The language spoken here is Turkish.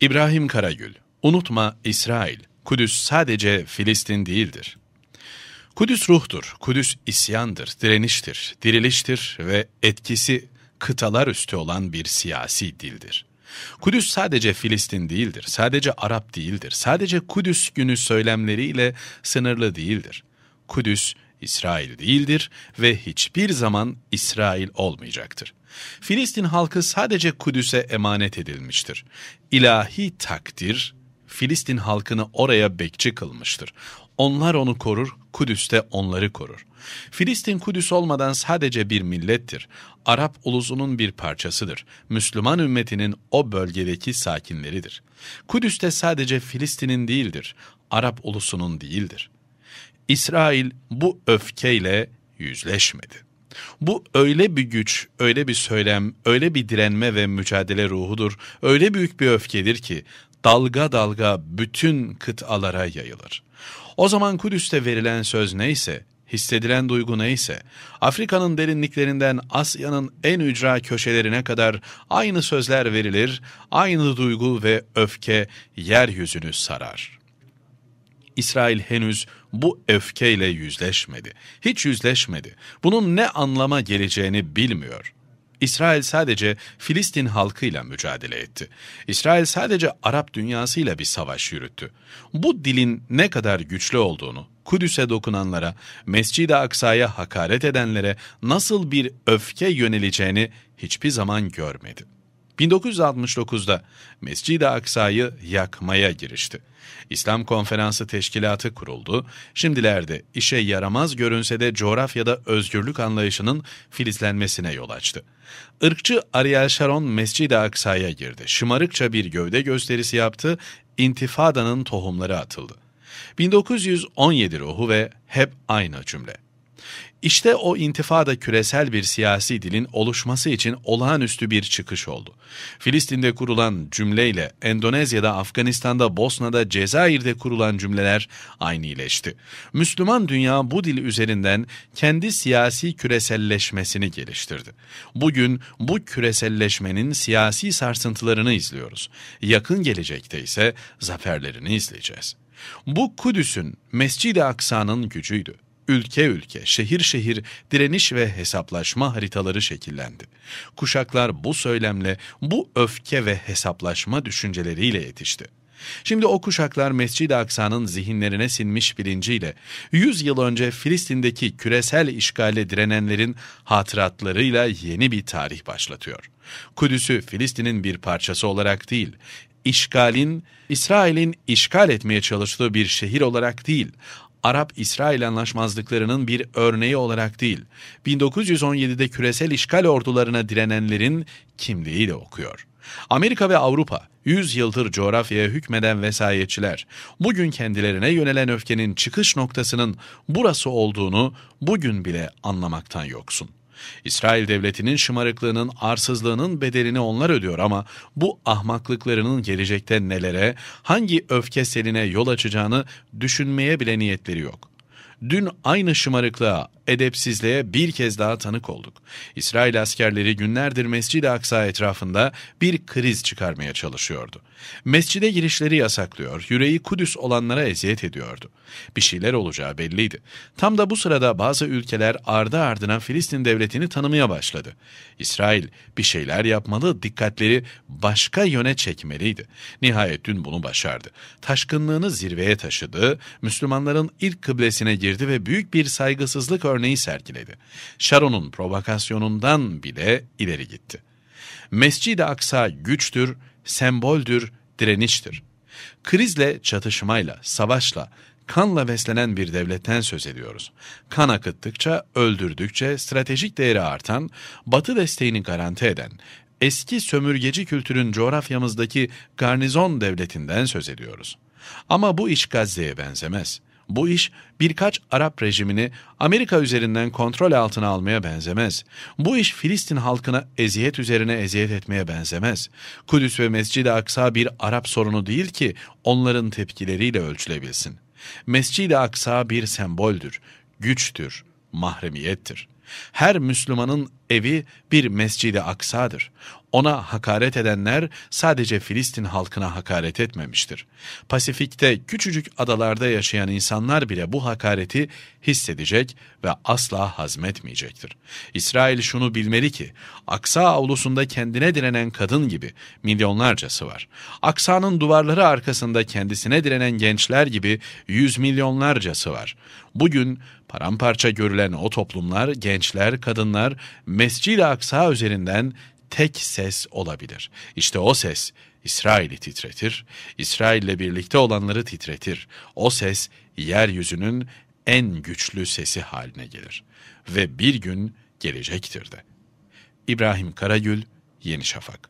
İbrahim Karagül, unutma İsrail, Kudüs sadece Filistin değildir. Kudüs ruhtur, Kudüs isyandır, direniştir, diriliştir ve etkisi kıtalar üstü olan bir siyasi dildir. Kudüs sadece Filistin değildir, sadece Arap değildir, sadece Kudüs günü söylemleriyle sınırlı değildir. Kudüs İsrail değildir ve hiçbir zaman İsrail olmayacaktır. Filistin halkı sadece Kudüs'e emanet edilmiştir. İlahi takdir Filistin halkını oraya bekçi kılmıştır. Onlar onu korur, Kudüs de onları korur. Filistin Kudüs olmadan sadece bir millettir. Arap ulusunun bir parçasıdır. Müslüman ümmetinin o bölgedeki sakinleridir. Kudüs de sadece Filistin'in değildir. Arap ulusunun değildir. İsrail bu öfkeyle yüzleşmedi. Bu öyle bir güç, öyle bir söylem, öyle bir direnme ve mücadele ruhudur. Öyle büyük bir öfkedir ki dalga dalga bütün kıtalara yayılır. O zaman Kudüs'te verilen söz neyse, hissedilen duygu neyse, Afrika'nın derinliklerinden Asya'nın en ücra köşelerine kadar aynı sözler verilir, aynı duygu ve öfke yeryüzünü sarar.'' İsrail henüz bu öfkeyle yüzleşmedi. Hiç yüzleşmedi. Bunun ne anlama geleceğini bilmiyor. İsrail sadece Filistin halkıyla mücadele etti. İsrail sadece Arap dünyasıyla bir savaş yürüttü. Bu dilin ne kadar güçlü olduğunu, Kudüs'e dokunanlara, Mescid-i Aksa'ya hakaret edenlere nasıl bir öfke yöneleceğini hiçbir zaman görmedi.'' 1969'da Mescid-i Aksa'yı yakmaya girişti. İslam Konferansı Teşkilatı kuruldu. Şimdilerde işe yaramaz görünse de coğrafyada özgürlük anlayışının filizlenmesine yol açtı. Irkçı Ariel Sharon Mescid-i Aksa'ya girdi. Şımarıkça bir gövde gösterisi yaptı. İntifadanın tohumları atıldı. 1917 ruhu ve hep aynı cümle. İşte o intifada küresel bir siyasi dilin oluşması için olağanüstü bir çıkış oldu. Filistin'de kurulan cümleyle Endonezya'da, Afganistan'da, Bosna'da, Cezayir'de kurulan cümleler aynıleşti. Müslüman dünya bu dil üzerinden kendi siyasi küreselleşmesini geliştirdi. Bugün bu küreselleşmenin siyasi sarsıntılarını izliyoruz. Yakın gelecekte ise zaferlerini izleyeceğiz. Bu Kudüs'ün, Mescid-i Aksa'nın gücüydü. Ülke ülke, şehir şehir direniş ve hesaplaşma haritaları şekillendi. Kuşaklar bu söylemle, bu öfke ve hesaplaşma düşünceleriyle yetişti. Şimdi o kuşaklar Mescid-i Aksa'nın zihinlerine sinmiş bilinciyle 100 yıl önce Filistin'deki küresel işgale direnenlerin hatıratlarıyla yeni bir tarih başlatıyor. Kudüs'ü Filistin'in bir parçası olarak değil, işgalin, İsrail'in işgal etmeye çalıştığı bir şehir olarak değil, Arap-İsrail anlaşmazlıklarının bir örneği olarak değil, 1917'de küresel işgal ordularına direnenlerin kimliğiyle okuyor. Amerika ve Avrupa, 100 yıldır coğrafyaya hükmeden vesayetçiler, bugün kendilerine yönelen öfkenin çıkış noktasının burası olduğunu bugün bile anlamaktan yoksun. İsrail devletinin şımarıklığının, arsızlığının bedelini onlar ödüyor ama bu ahmaklıklarının gelecekte nelere, hangi öfke seline yol açacağını düşünmeye bile niyetleri yok. Dün aynı şımarıklığa edepsizliğe bir kez daha tanık olduk. İsrail askerleri günlerdir Mescid-i Aksa etrafında bir kriz çıkarmaya çalışıyordu. Mescide girişleri yasaklıyor, yüreği Kudüs olanlara eziyet ediyordu. Bir şeyler olacağı belliydi. Tam da bu sırada bazı ülkeler ardı ardına Filistin devletini tanımaya başladı. İsrail bir şeyler yapmalı, dikkatleri başka yöne çekmeliydi. Nihayet dün bunu başardı. Taşkınlığını zirveye taşıdı, Müslümanların ilk kıblesine girdi ve büyük bir saygısızlık örneği örneği sergiledi. Sharon'un provokasyonundan bile ileri gitti. Mescid-i Aksa güçtür, semboldür, direniştir. Krizle, çatışmayla, savaşla, kanla beslenen bir devletten söz ediyoruz. Kan akıttıkça, öldürdükçe stratejik değeri artan, batı desteğini garanti eden, eski sömürgeci kültürün coğrafyamızdaki garnizon devletinden söz ediyoruz. Ama bu iç Gazze'ye benzemez. Bu iş birkaç Arap rejimini Amerika üzerinden kontrol altına almaya benzemez. Bu iş Filistin halkına eziyet üzerine eziyet etmeye benzemez. Kudüs ve Mescid-i Aksa bir Arap sorunu değil ki onların tepkileriyle ölçülebilsin. Mescid-i Aksa bir semboldür, güçtür, mahremiyettir. Her Müslümanın evi bir Mescid-i Aksa'dır. Ona hakaret edenler sadece Filistin halkına hakaret etmemiştir. Pasifik'te küçücük adalarda yaşayan insanlar bile bu hakareti hissedecek ve asla hazmetmeyecektir. İsrail şunu bilmeli ki, Aksa avlusunda kendine direnen kadın gibi milyonlarcası var. Aksa'nın duvarları arkasında kendisine direnen gençler gibi yüz milyonlarcası var. Bugün paramparça görülen o toplumlar, gençler, kadınlar Mescid-i Aksa üzerinden tek ses olabilir. İşte o ses İsrail'i titretir, İsrail'le birlikte olanları titretir. O ses yeryüzünün en güçlü sesi haline gelir ve bir gün gelecektir de. İbrahim Karagül, Yeni Şafak